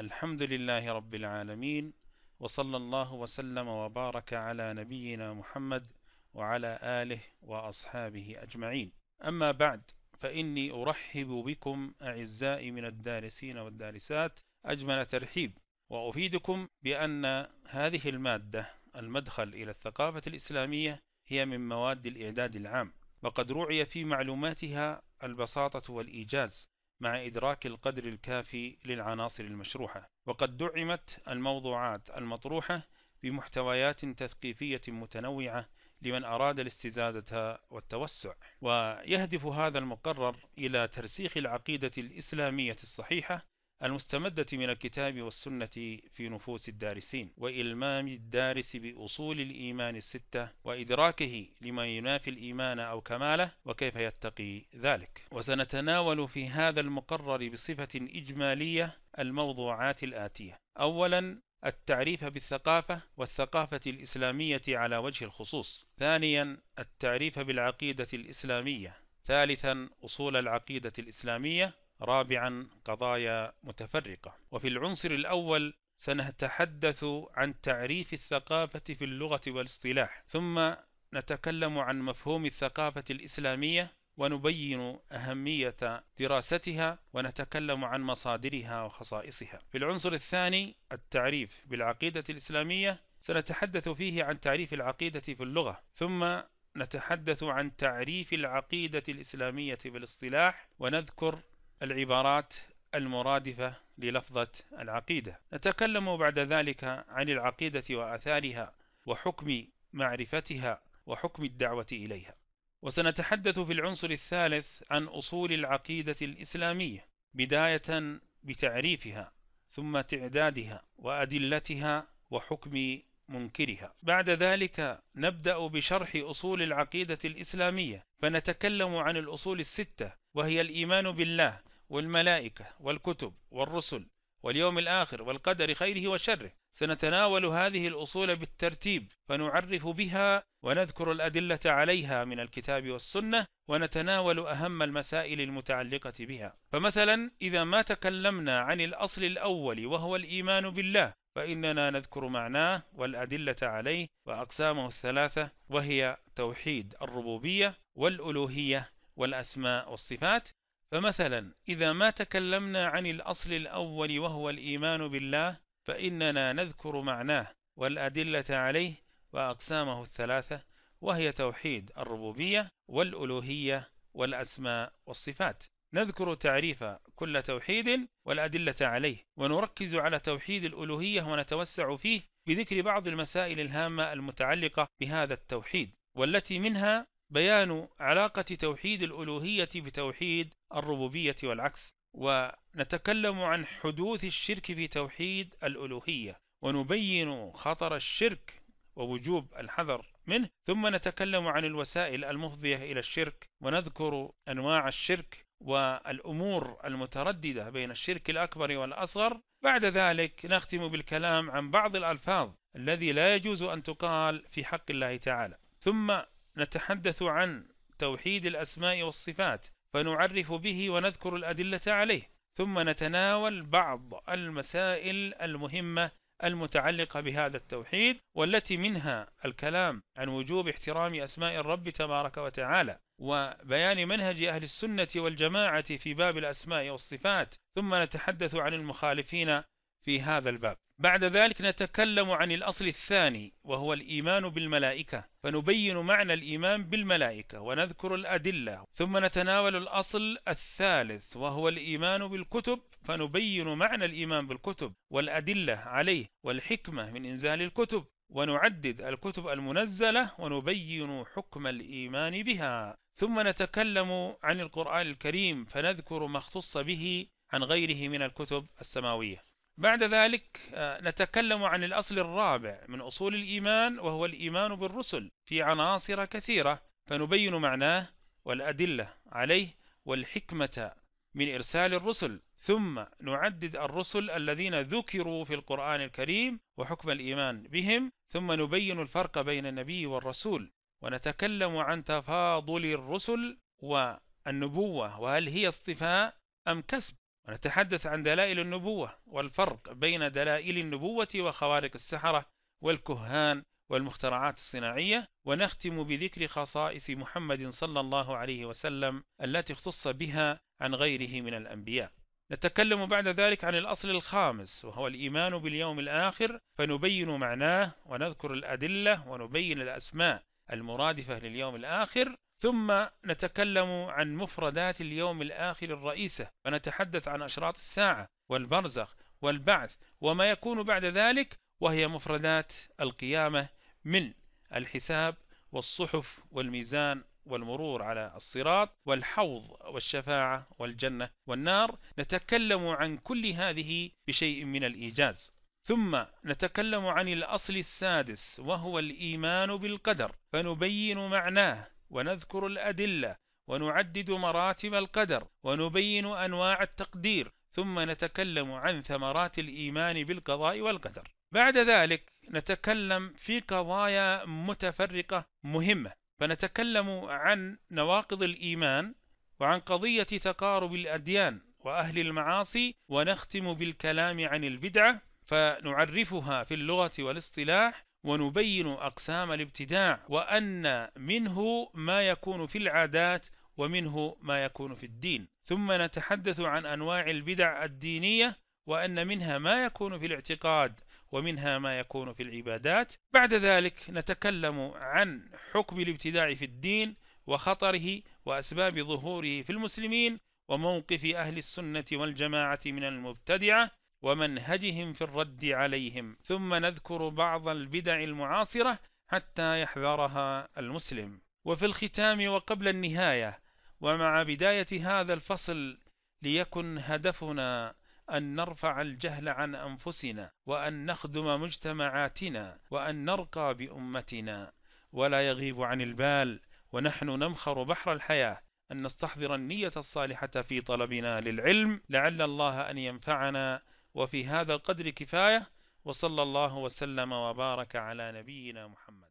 الحمد لله رب العالمين وصلى الله وسلم وبارك على نبينا محمد وعلى آله وأصحابه أجمعين أما بعد فإني أرحب بكم أعزائي من الدارسين والدارسات أجمل ترحيب وأفيدكم بأن هذه المادة المدخل إلى الثقافة الإسلامية هي من مواد الإعداد العام وقد روعي في معلوماتها البساطة والإيجاز مع إدراك القدر الكافي للعناصر المشروحة وقد دعمت الموضوعات المطروحة بمحتويات تثقيفية متنوعة لمن أراد الاستزادة والتوسع ويهدف هذا المقرر إلى ترسيخ العقيدة الإسلامية الصحيحة المستمدة من الكتاب والسنة في نفوس الدارسين وإلمام الدارس بأصول الإيمان الستة وإدراكه لما ينافي الإيمان أو كماله وكيف يتقي ذلك وسنتناول في هذا المقرر بصفة إجمالية الموضوعات الآتية أولا التعريف بالثقافة والثقافة الإسلامية على وجه الخصوص ثانيا التعريف بالعقيدة الإسلامية ثالثا أصول العقيدة الإسلامية رابعا قضايا متفرقة وفي العنصر الأول سنتحدث عن تعريف الثقافة في اللغة والاصطلاح ثم نتكلم عن مفهوم الثقافة الإسلامية ونبين أهمية دراستها ونتكلم عن مصادرها وخصائصها في العنصر الثاني التعريف بالعقيدة الإسلامية سنتحدث فيه عن تعريف العقيدة في اللغة ثم نتحدث عن تعريف العقيدة الإسلامية بالاصطلاح ونذكر العبارات المرادفة للفظة العقيدة نتكلم بعد ذلك عن العقيدة وآثارها وحكم معرفتها وحكم الدعوة إليها وسنتحدث في العنصر الثالث عن أصول العقيدة الإسلامية بداية بتعريفها ثم تعدادها وأدلتها وحكم منكرها بعد ذلك نبدأ بشرح أصول العقيدة الإسلامية فنتكلم عن الأصول الستة وهي الإيمان بالله والملائكة والكتب والرسل واليوم الآخر والقدر خيره وشره سنتناول هذه الأصول بالترتيب فنعرف بها ونذكر الأدلة عليها من الكتاب والسنة ونتناول أهم المسائل المتعلقة بها فمثلا إذا ما تكلمنا عن الأصل الأول وهو الإيمان بالله فإننا نذكر معناه والأدلة عليه وأقسامه الثلاثة وهي توحيد الربوبية والألوهية والأسماء والصفات فمثلا إذا ما تكلمنا عن الأصل الأول وهو الإيمان بالله فإننا نذكر معناه والأدلة عليه وأقسامه الثلاثة وهي توحيد الربوبية والألوهية والأسماء والصفات نذكر تعريف كل توحيد والأدلة عليه ونركز على توحيد الألوهية ونتوسع فيه بذكر بعض المسائل الهامة المتعلقة بهذا التوحيد والتي منها بيان علاقة توحيد الألوهية بتوحيد الربوبية والعكس ونتكلم عن حدوث الشرك في توحيد الألوهية ونبين خطر الشرك ووجوب الحذر منه ثم نتكلم عن الوسائل المفضية إلى الشرك ونذكر أنواع الشرك والأمور المترددة بين الشرك الأكبر والأصغر بعد ذلك نختم بالكلام عن بعض الألفاظ الذي لا يجوز أن تقال في حق الله تعالى ثم نتحدث عن توحيد الاسماء والصفات فنعرف به ونذكر الادله عليه ثم نتناول بعض المسائل المهمه المتعلقه بهذا التوحيد والتي منها الكلام عن وجوب احترام اسماء الرب تبارك وتعالى وبيان منهج اهل السنه والجماعه في باب الاسماء والصفات ثم نتحدث عن المخالفين في هذا الباب بعد ذلك نتكلم عن الأصل الثاني وهو الإيمان بالملائكة فنبين معنى الإيمان بالملائكة ونذكر الأدلة ثم نتناول الأصل الثالث وهو الإيمان بالكتب فنبين معنى الإيمان بالكتب والأدلة عليه والحكمة من إنزال الكتب ونعدد الكتب المنزلة ونبين حكم الإيمان بها ثم نتكلم عن القرآن الكريم فنذكر ما اختص به عن غيره من الكتب السماوية بعد ذلك آه، نتكلم عن الأصل الرابع من أصول الإيمان وهو الإيمان بالرسل في عناصر كثيرة فنبين معناه والأدلة عليه والحكمة من إرسال الرسل ثم نعدد الرسل الذين ذكروا في القرآن الكريم وحكم الإيمان بهم ثم نبين الفرق بين النبي والرسول ونتكلم عن تفاضل الرسل والنبوة وهل هي اصطفاء أم كسب ونتحدث عن دلائل النبوة والفرق بين دلائل النبوة وخوارق السحرة والكهان والمخترعات الصناعية ونختم بذكر خصائص محمد صلى الله عليه وسلم التي اختص بها عن غيره من الأنبياء نتكلم بعد ذلك عن الأصل الخامس وهو الإيمان باليوم الآخر فنبين معناه ونذكر الأدلة ونبين الأسماء المرادفة لليوم الآخر ثم نتكلم عن مفردات اليوم الآخر الرئيسة فنتحدث عن أشراط الساعة والبرزخ والبعث وما يكون بعد ذلك وهي مفردات القيامة من الحساب والصحف والميزان والمرور على الصراط والحوض والشفاعة والجنة والنار نتكلم عن كل هذه بشيء من الإيجاز ثم نتكلم عن الأصل السادس وهو الإيمان بالقدر فنبين معناه ونذكر الأدلة ونعدد مراتب القدر ونبين أنواع التقدير ثم نتكلم عن ثمرات الإيمان بالقضاء والقدر بعد ذلك نتكلم في قضايا متفرقة مهمة فنتكلم عن نواقض الإيمان وعن قضية تقارب الأديان وأهل المعاصي ونختم بالكلام عن البدعة فنعرفها في اللغة والاصطلاح ونبين أقسام الابتداع وأن منه ما يكون في العادات ومنه ما يكون في الدين ثم نتحدث عن أنواع البدع الدينية وأن منها ما يكون في الاعتقاد ومنها ما يكون في العبادات بعد ذلك نتكلم عن حكم الابتداع في الدين وخطره وأسباب ظهوره في المسلمين وموقف أهل السنة والجماعة من المبتدعة ومنهجهم في الرد عليهم ثم نذكر بعض البدع المعاصرة حتى يحذرها المسلم وفي الختام وقبل النهاية ومع بداية هذا الفصل ليكن هدفنا أن نرفع الجهل عن أنفسنا وأن نخدم مجتمعاتنا وأن نرقى بأمتنا ولا يغيب عن البال ونحن نمخر بحر الحياة أن نستحضر النية الصالحة في طلبنا للعلم لعل الله أن ينفعنا وفي هذا القدر كفاية وصلى الله وسلم وبارك على نبينا محمد